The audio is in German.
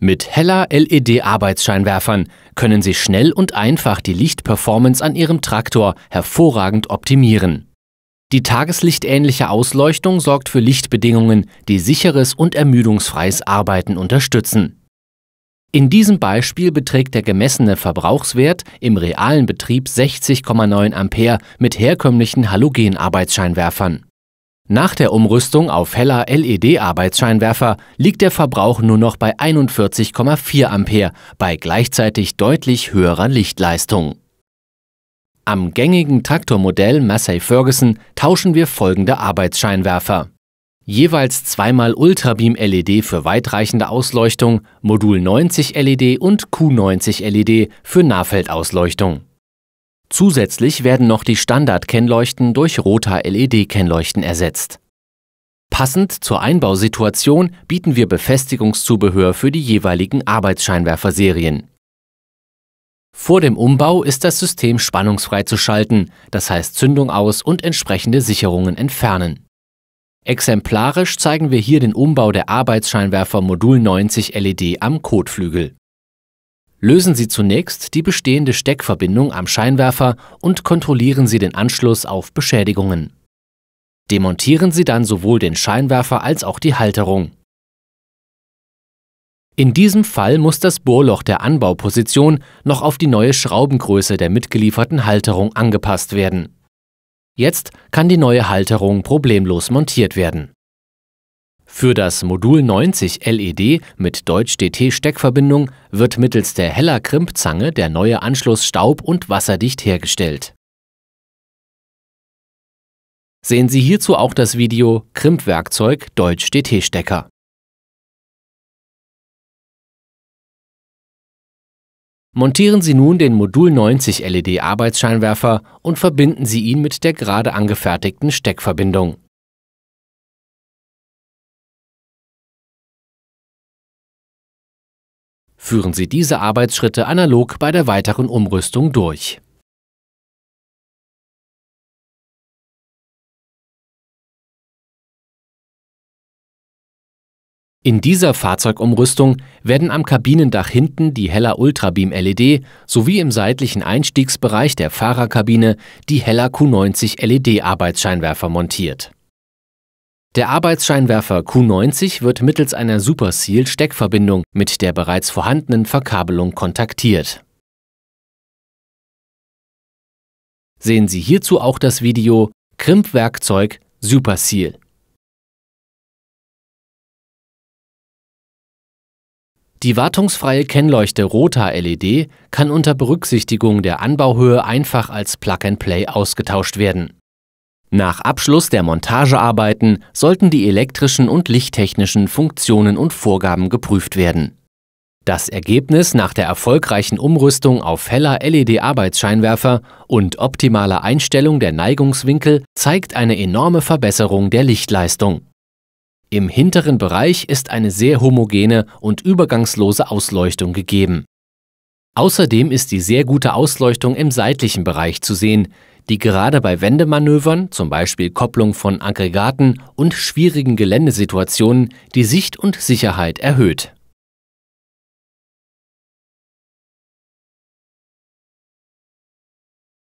Mit heller LED-Arbeitsscheinwerfern können Sie schnell und einfach die Lichtperformance an Ihrem Traktor hervorragend optimieren. Die tageslichtähnliche Ausleuchtung sorgt für Lichtbedingungen, die sicheres und ermüdungsfreies Arbeiten unterstützen. In diesem Beispiel beträgt der gemessene Verbrauchswert im realen Betrieb 60,9 Ampere mit herkömmlichen Halogenarbeitsscheinwerfern. Nach der Umrüstung auf heller LED-Arbeitsscheinwerfer liegt der Verbrauch nur noch bei 41,4 Ampere bei gleichzeitig deutlich höherer Lichtleistung. Am gängigen Traktormodell Massey Ferguson tauschen wir folgende Arbeitsscheinwerfer. Jeweils zweimal Ultrabeam LED für weitreichende Ausleuchtung, Modul 90 LED und Q90 LED für Nahfeldausleuchtung. Zusätzlich werden noch die Standard-Kennleuchten durch roter led kennleuchten ersetzt. Passend zur Einbausituation bieten wir Befestigungszubehör für die jeweiligen Arbeitsscheinwerferserien. Vor dem Umbau ist das System spannungsfrei zu schalten, das heißt Zündung aus und entsprechende Sicherungen entfernen. Exemplarisch zeigen wir hier den Umbau der Arbeitsscheinwerfer Modul 90 LED am Kotflügel. Lösen Sie zunächst die bestehende Steckverbindung am Scheinwerfer und kontrollieren Sie den Anschluss auf Beschädigungen. Demontieren Sie dann sowohl den Scheinwerfer als auch die Halterung. In diesem Fall muss das Bohrloch der Anbauposition noch auf die neue Schraubengröße der mitgelieferten Halterung angepasst werden. Jetzt kann die neue Halterung problemlos montiert werden. Für das Modul 90 LED mit Deutsch-DT-Steckverbindung wird mittels der Heller-Krimpzange der neue Anschluss staub- und wasserdicht hergestellt. Sehen Sie hierzu auch das Video Krimpwerkzeug Deutsch-DT-Stecker. Montieren Sie nun den Modul 90 LED Arbeitsscheinwerfer und verbinden Sie ihn mit der gerade angefertigten Steckverbindung. führen sie diese Arbeitsschritte analog bei der weiteren Umrüstung durch. In dieser Fahrzeugumrüstung werden am Kabinendach hinten die Heller Ultrabeam LED sowie im seitlichen Einstiegsbereich der Fahrerkabine die Heller Q90 LED Arbeitsscheinwerfer montiert. Der Arbeitsscheinwerfer Q90 wird mittels einer Super Seal Steckverbindung mit der bereits vorhandenen Verkabelung kontaktiert. Sehen Sie hierzu auch das Video Krimpwerkzeug Super Seal. Die wartungsfreie Kennleuchte Rota LED kann unter Berücksichtigung der Anbauhöhe einfach als Plug-and-Play ausgetauscht werden nach Abschluss der Montagearbeiten sollten die elektrischen und lichttechnischen Funktionen und Vorgaben geprüft werden. Das Ergebnis nach der erfolgreichen Umrüstung auf heller LED-Arbeitsscheinwerfer und optimaler Einstellung der Neigungswinkel zeigt eine enorme Verbesserung der Lichtleistung. Im hinteren Bereich ist eine sehr homogene und übergangslose Ausleuchtung gegeben. Außerdem ist die sehr gute Ausleuchtung im seitlichen Bereich zu sehen, die gerade bei Wendemanövern, zum Beispiel Kopplung von Aggregaten und schwierigen Geländesituationen, die Sicht und Sicherheit erhöht.